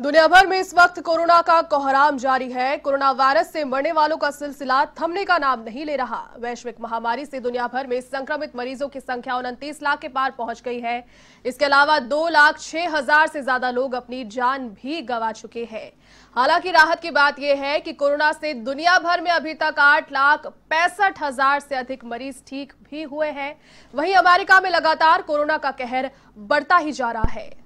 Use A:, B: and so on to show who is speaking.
A: दुनिया भर में इस वक्त कोरोना का कोहराम जारी है कोरोना वायरस से मरने वालों का सिलसिला थमने का नाम नहीं ले रहा वैश्विक महामारी से दुनिया भर में संक्रमित मरीजों की संख्या उनतीस लाख के पार पहुंच गई है इसके अलावा दो लाख छह हजार से ज्यादा लोग अपनी जान भी गंवा चुके हैं हालांकि राहत की बात यह है कि कोरोना से दुनिया भर में अभी तक आठ लाख पैंसठ हजार से अधिक मरीज ठीक भी हुए हैं वहीं अमेरिका में लगातार कोरोना का कहर बढ़ता ही जा रहा है